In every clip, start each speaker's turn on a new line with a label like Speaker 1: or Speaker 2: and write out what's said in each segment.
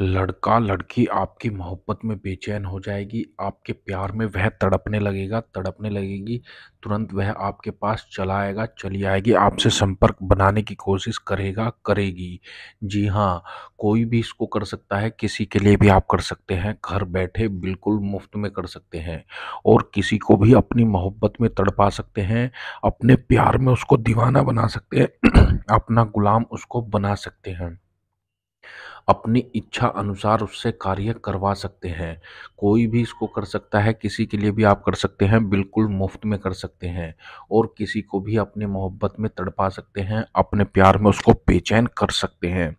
Speaker 1: लड़का लड़की आपकी मोहब्बत में बेचैन हो जाएगी आपके प्यार में वह तड़पने लगेगा तड़पने लगेगी तुरंत वह आपके पास चला आएगा चली आएगी आपसे संपर्क बनाने की कोशिश करेगा करेगी जी हाँ कोई भी इसको कर सकता है किसी के लिए भी आप कर सकते हैं घर बैठे बिल्कुल मुफ्त में कर सकते हैं और किसी को भी अपनी मोहब्बत में तड़पा सकते हैं अपने प्यार में उसको दीवाना बना सकते हैं अपना गुलाम उसको बना सकते हैं अपनी इच्छा अनुसार उससे कार्य करवा सकते हैं कोई भी इसको कर सकता है किसी के लिए भी आप कर सकते हैं बिल्कुल मुफ्त में कर सकते हैं और किसी को भी अपने मोहब्बत में तड़पा सकते हैं अपने प्यार में उसको बेचैन कर सकते हैं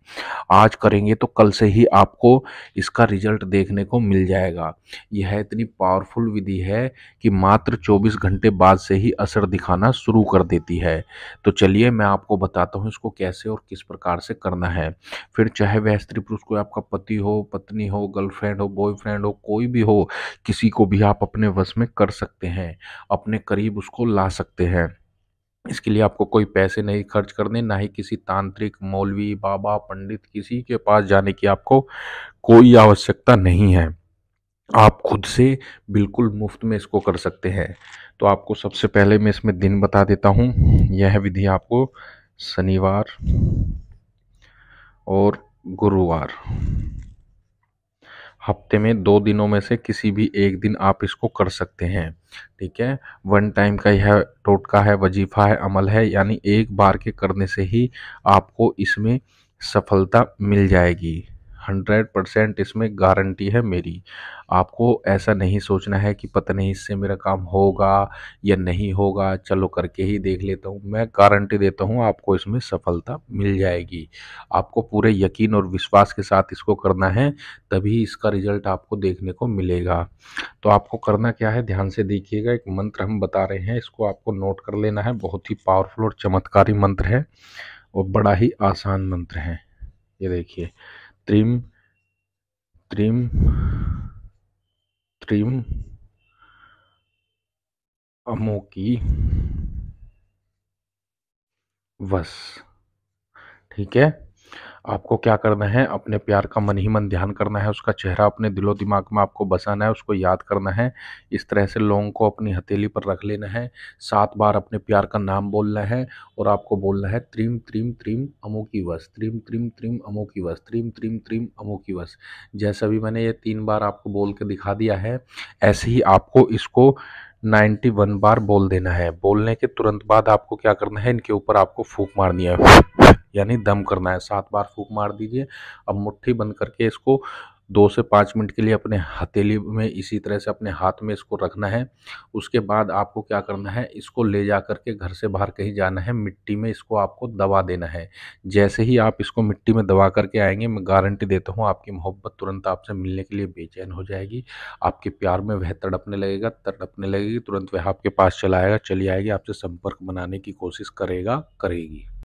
Speaker 1: आज करेंगे तो कल से ही आपको इसका रिजल्ट देखने को मिल जाएगा यह इतनी पावरफुल विधि है कि मात्र 24 घंटे बाद से ही असर दिखाना शुरू कर देती है तो चलिए मैं आपको बताता हूँ इसको कैसे और किस प्रकार से करना है फिर चाहे वह स्त्री पुरुष कोई आपका पति हो पत्नी हो गर्लफ्रेंड हो बॉयफ्रेंड हो कोई भी हो किसी को भी आप अपने वश में कर सकते हैं अपने करीब उसको ला सकते हैं इसके लिए आपको कोई पैसे नहीं खर्च करने ना ही किसी तांत्रिक मौलवी बाबा पंडित किसी के पास जाने की आपको कोई आवश्यकता नहीं है आप खुद से बिल्कुल मुफ्त में इसको कर सकते हैं तो आपको सबसे पहले मैं इसमें दिन बता देता हूँ यह विधि आपको शनिवार और गुरुवार हफ्ते में दो दिनों में से किसी भी एक दिन आप इसको कर सकते हैं ठीक है वन टाइम का यह टोटका है वजीफा है अमल है यानी एक बार के करने से ही आपको इसमें सफलता मिल जाएगी हंड्रेड परसेंट इसमें गारंटी है मेरी आपको ऐसा नहीं सोचना है कि पता नहीं इससे मेरा काम होगा या नहीं होगा चलो करके ही देख लेता हूँ मैं गारंटी देता हूँ आपको इसमें सफलता मिल जाएगी आपको पूरे यकीन और विश्वास के साथ इसको करना है तभी इसका रिजल्ट आपको देखने को मिलेगा तो आपको करना क्या है ध्यान से देखिएगा एक मंत्र हम बता रहे हैं इसको आपको नोट कर लेना है बहुत ही पावरफुल और चमत्कारी मंत्र है और बड़ा ही आसान मंत्र है ये देखिए त्रिम त्रिम त्रिम अमोकी वस ठीक है आपको क्या करना है अपने प्यार का मन ही मन ध्यान करना है उसका चेहरा अपने दिलो दिमाग में आपको बसाना है उसको याद करना है इस तरह से लोगों को अपनी हथेली पर रख लेना है सात बार अपने प्यार का नाम बोलना है और आपको बोलना है त्रिम त्रिम त्रिम की वस त्रिम त्रिम त्रिम की वस त्रिम त्रिम त्रिम की वस जैसा भी मैंने ये तीन बार आपको बोल के दिखा दिया है ऐसे ही आपको इसको 91 बार बोल देना है बोलने के तुरंत बाद आपको क्या करना है इनके ऊपर आपको फूक मारनी है यानी दम करना है सात बार फूक मार दीजिए अब मुट्ठी बंद करके इसको दो से पाँच मिनट के लिए अपने हथेली में इसी तरह से अपने हाथ में इसको रखना है उसके बाद आपको क्या करना है इसको ले जा कर के घर से बाहर कहीं जाना है मिट्टी में इसको आपको दबा देना है जैसे ही आप इसको मिट्टी में दबा करके आएंगे मैं गारंटी देता हूँ आपकी मोहब्बत तुरंत आपसे मिलने के लिए बेचैन हो जाएगी आपके प्यार में वह तड़पने लगेगा तड़पने लगेगी तुरंत वह आपके पास चला आएगा चली आएगी आपसे संपर्क बनाने की कोशिश करेगा करेगी